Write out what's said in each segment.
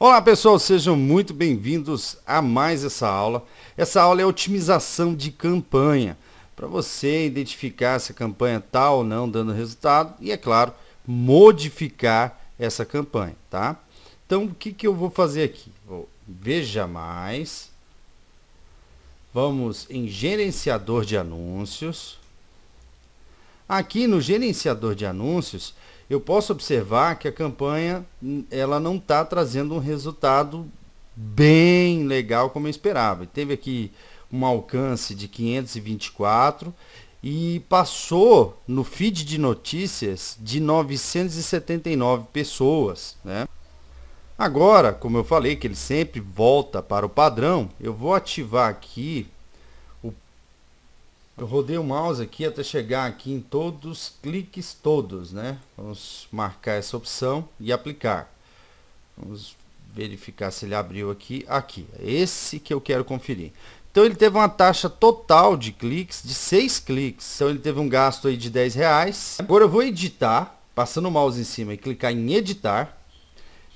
Olá pessoal, sejam muito bem-vindos a mais essa aula. Essa aula é otimização de campanha, para você identificar se a campanha está ou não dando resultado e, é claro, modificar essa campanha, tá? Então, o que, que eu vou fazer aqui? Vou, veja mais, vamos em gerenciador de anúncios, Aqui no gerenciador de anúncios, eu posso observar que a campanha hum, ela não está trazendo um resultado bem legal como eu esperava. Teve aqui um alcance de 524 e passou no feed de notícias de 979 pessoas, né? Agora, como eu falei que ele sempre volta para o padrão, eu vou ativar aqui eu rodei o mouse aqui até chegar aqui em todos, cliques todos, né? Vamos marcar essa opção e aplicar. Vamos verificar se ele abriu aqui, aqui. É esse que eu quero conferir. Então ele teve uma taxa total de cliques de 6 cliques. Então ele teve um gasto aí de 10 reais. Agora eu vou editar, passando o mouse em cima e clicar em editar.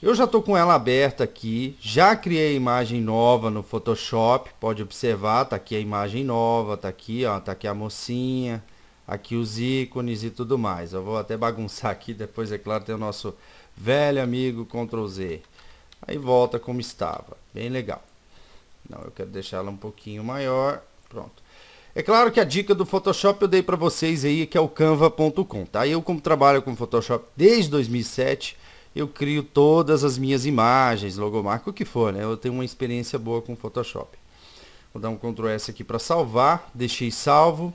Eu já estou com ela aberta aqui, já criei a imagem nova no Photoshop, pode observar, está aqui a imagem nova, está aqui, tá aqui a mocinha, aqui os ícones e tudo mais. Eu vou até bagunçar aqui, depois é claro tem o nosso velho amigo Ctrl Z. Aí volta como estava, bem legal. Não, eu quero deixar ela um pouquinho maior, pronto. É claro que a dica do Photoshop eu dei para vocês aí, que é o canva.com, tá? Eu como trabalho com Photoshop desde 2007, eu crio todas as minhas imagens, logomarca, o que for, né? Eu tenho uma experiência boa com Photoshop. Vou dar um Ctrl S aqui para salvar, deixei salvo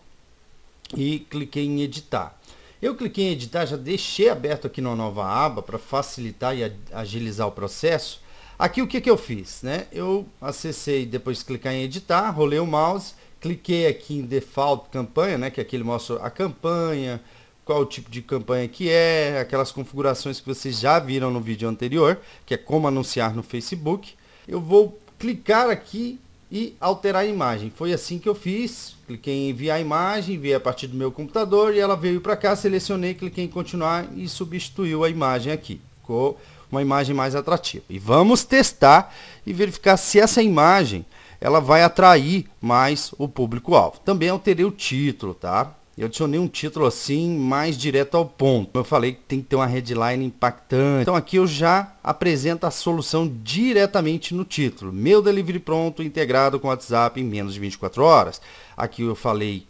e cliquei em editar. Eu cliquei em editar, já deixei aberto aqui numa nova aba para facilitar e agilizar o processo. Aqui o que, que eu fiz? Né? Eu acessei, depois de clicar em editar, rolei o mouse, cliquei aqui em default campanha, né? que é aqui ele mostra a campanha, qual o tipo de campanha que é, aquelas configurações que vocês já viram no vídeo anterior, que é como anunciar no Facebook. Eu vou clicar aqui e alterar a imagem. Foi assim que eu fiz, cliquei em enviar a imagem, enviei a partir do meu computador e ela veio para cá, selecionei, cliquei em continuar e substituiu a imagem aqui. Ficou uma imagem mais atrativa. E vamos testar e verificar se essa imagem ela vai atrair mais o público-alvo. Também alterei o título, tá? Eu adicionei um título assim, mais direto ao ponto. Eu falei que tem que ter uma headline impactante. Então aqui eu já apresento a solução diretamente no título. Meu delivery pronto, integrado com WhatsApp em menos de 24 horas. Aqui eu falei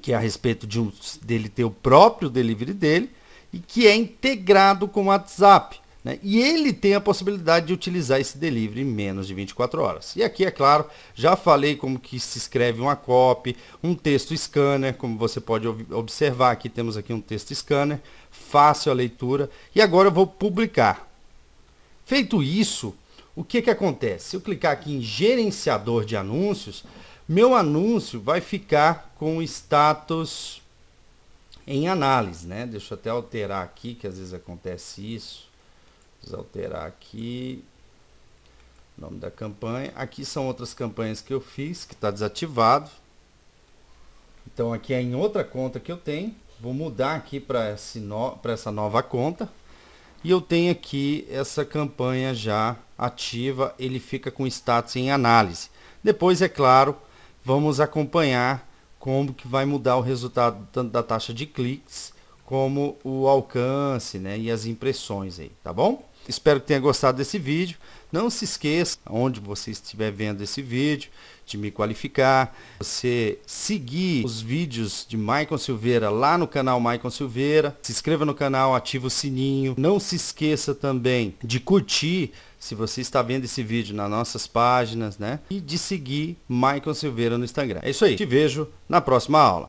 que é a respeito de um, dele ter o próprio delivery dele e que é integrado com o WhatsApp. Né? E ele tem a possibilidade de utilizar esse delivery em menos de 24 horas. E aqui, é claro, já falei como que se escreve uma copy, um texto scanner, como você pode observar aqui, temos aqui um texto scanner, fácil a leitura. E agora eu vou publicar. Feito isso, o que, que acontece? Se eu clicar aqui em gerenciador de anúncios, meu anúncio vai ficar com status em análise, né? Deixa eu até alterar aqui, que às vezes acontece isso. Vamos alterar aqui. o Nome da campanha. Aqui são outras campanhas que eu fiz, que está desativado. Então aqui é em outra conta que eu tenho. Vou mudar aqui para no... essa nova conta. E eu tenho aqui essa campanha já ativa. Ele fica com status em análise. Depois, é claro, vamos acompanhar como que vai mudar o resultado tanto da taxa de cliques como o alcance né, e as impressões aí, tá bom? Espero que tenha gostado desse vídeo. Não se esqueça, onde você estiver vendo esse vídeo, de me qualificar, você seguir os vídeos de Maicon Silveira lá no canal Maicon Silveira, se inscreva no canal, ativa o sininho, não se esqueça também de curtir se você está vendo esse vídeo nas nossas páginas, né? E de seguir Maicon Silveira no Instagram. É isso aí, te vejo na próxima aula.